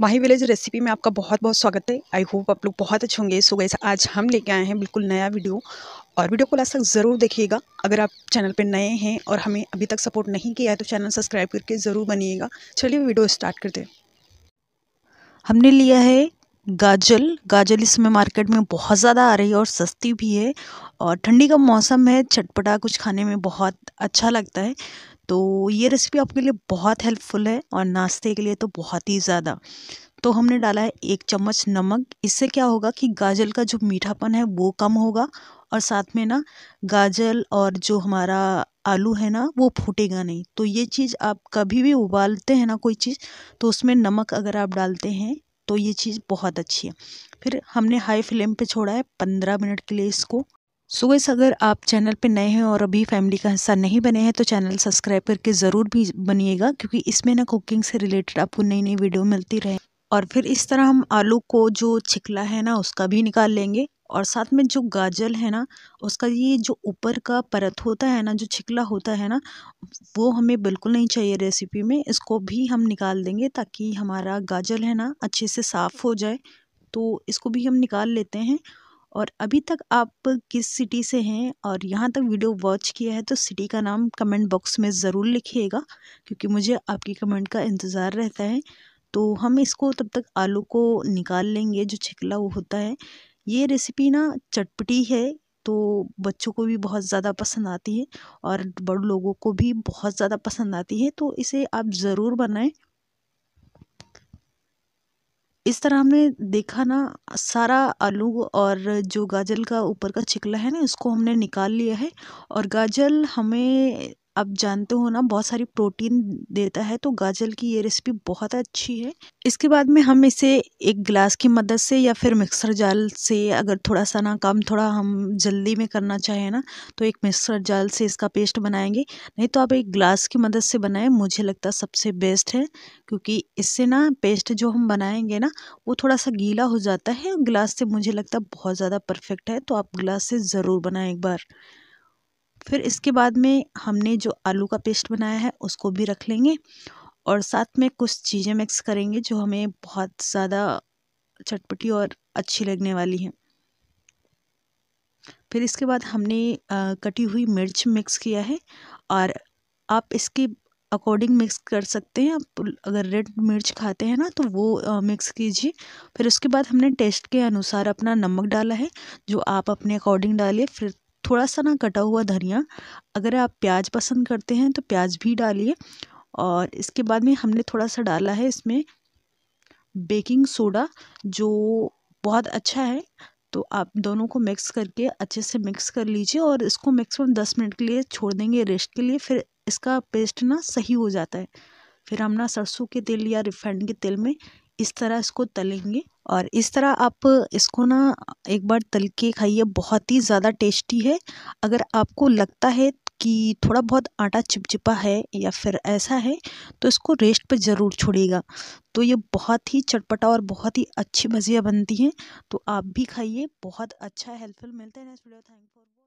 माही village recipe में आपका बहुत बहुत स्वागत है आई होप आप लोग बहुत अच्छे होंगे सो गैस आज हम लेके आए हैं बिल्कुल नया वीडियो और वीडियो को लास्ट तक ज़रूर देखिएगा अगर आप चैनल पर नए हैं और हमें अभी तक सपोर्ट नहीं किया है तो चैनल सब्सक्राइब करके ज़रूर बनिएगा चलिए वीडियो स्टार्ट करते हमने लिया है गाजल गाजल इसमें मार्केट में बहुत ज़्यादा आ रही है और सस्ती भी है और ठंडी का मौसम है चटपटा कुछ खाने में बहुत अच्छा लगता है तो ये रेसिपी आपके लिए बहुत हेल्पफुल है और नाश्ते के लिए तो बहुत ही ज़्यादा तो हमने डाला है एक चम्मच नमक इससे क्या होगा कि गाजर का जो मीठापन है वो कम होगा और साथ में ना गाजर और जो हमारा आलू है ना वो फूटेगा नहीं तो ये चीज़ आप कभी भी उबालते हैं ना कोई चीज़ तो उसमें नमक अगर आप डालते हैं तो ये चीज़ बहुत अच्छी है फिर हमने हाई फ्लेम पे छोड़ा है पंद्रह मिनट के लिए इसको सो so, अगर आप चैनल पे नए हैं और अभी फैमिली का हिस्सा नहीं बने हैं तो चैनल सब्सक्राइब करके ज़रूर भी बनिएगा क्योंकि इसमें ना कुकिंग से रिलेटेड आपको नई नई वीडियो मिलती रहे और फिर इस तरह हम आलू को जो छिकला है ना उसका भी निकाल लेंगे और साथ में जो गाजर है ना उसका ये जो ऊपर का परत होता है ना जो छिकला होता है ना वो हमें बिल्कुल नहीं चाहिए रेसिपी में इसको भी हम निकाल देंगे ताकि हमारा गाजर है ना अच्छे से साफ़ हो जाए तो इसको भी हम निकाल लेते हैं और अभी तक आप किस सिटी से हैं और यहाँ तक वीडियो वॉच किया है तो सिटी का नाम कमेंट बॉक्स में ज़रूर लिखिएगा क्योंकि मुझे आपकी कमेंट का इंतज़ार रहता है तो हम इसको तब तक आलू को निकाल लेंगे जो छिकला वो होता है ये रेसिपी ना चटपटी है तो बच्चों को भी बहुत ज़्यादा पसंद आती है और बड़े लोगों को भी बहुत ज़्यादा पसंद आती है तो इसे आप ज़रूर बनाएं इस तरह हमने देखा ना सारा आलू और जो गाजर का ऊपर का छिकला है ना उसको हमने निकाल लिया है और गाजर हमें आप जानते हो ना बहुत सारी प्रोटीन देता है तो गाजर की ये रेसिपी बहुत अच्छी है इसके बाद में हम इसे एक गिलास की मदद से या फिर मिक्सर जाल से अगर थोड़ा सा ना काम थोड़ा हम जल्दी में करना चाहें ना तो एक मिक्सर जाल से इसका पेस्ट बनाएंगे नहीं तो आप एक गिलास की मदद से बनाएं मुझे लगता सबसे बेस्ट है क्योंकि इससे ना पेस्ट जो हम बनाएंगे ना वो थोड़ा सा गीला हो जाता है गिलास से मुझे लगता बहुत ज़्यादा परफेक्ट है तो आप गिलास से ज़रूर बनाएं एक बार फिर इसके बाद में हमने जो आलू का पेस्ट बनाया है उसको भी रख लेंगे और साथ में कुछ चीज़ें मिक्स करेंगे जो हमें बहुत ज़्यादा चटपटी और अच्छी लगने वाली हैं फिर इसके बाद हमने आ, कटी हुई मिर्च मिक्स किया है और आप इसके अकॉर्डिंग मिक्स कर सकते हैं आप अगर रेड मिर्च खाते हैं ना तो वो आ, मिक्स कीजिए फिर उसके बाद हमने टेस्ट के अनुसार अपना नमक डाला है जो आप अपने अकॉर्डिंग डालिए फिर थोड़ा सा ना कटा हुआ धनिया अगर आप प्याज पसंद करते हैं तो प्याज भी डालिए और इसके बाद में हमने थोड़ा सा डाला है इसमें बेकिंग सोडा जो बहुत अच्छा है तो आप दोनों को मिक्स करके अच्छे से मिक्स कर लीजिए और इसको मैक्सिमम दस मिनट के लिए छोड़ देंगे रेस्ट के लिए फिर इसका पेस्ट ना सही हो जाता है फिर हम ना सरसों के तेल या रिफाइंड के तेल में इस तरह इसको तलेंगे और इस तरह आप इसको ना एक बार तल के खाइए बहुत ही ज़्यादा टेस्टी है अगर आपको लगता है कि थोड़ा बहुत आटा चिपचिपा है या फिर ऐसा है तो इसको रेस्ट पर ज़रूर छोड़िएगा तो ये बहुत ही चटपटा और बहुत ही अच्छी भजिया बनती हैं तो आप भी खाइए बहुत अच्छा हेल्पफुल मिलता है नेक्स्ट वीडियो थैंक फॉर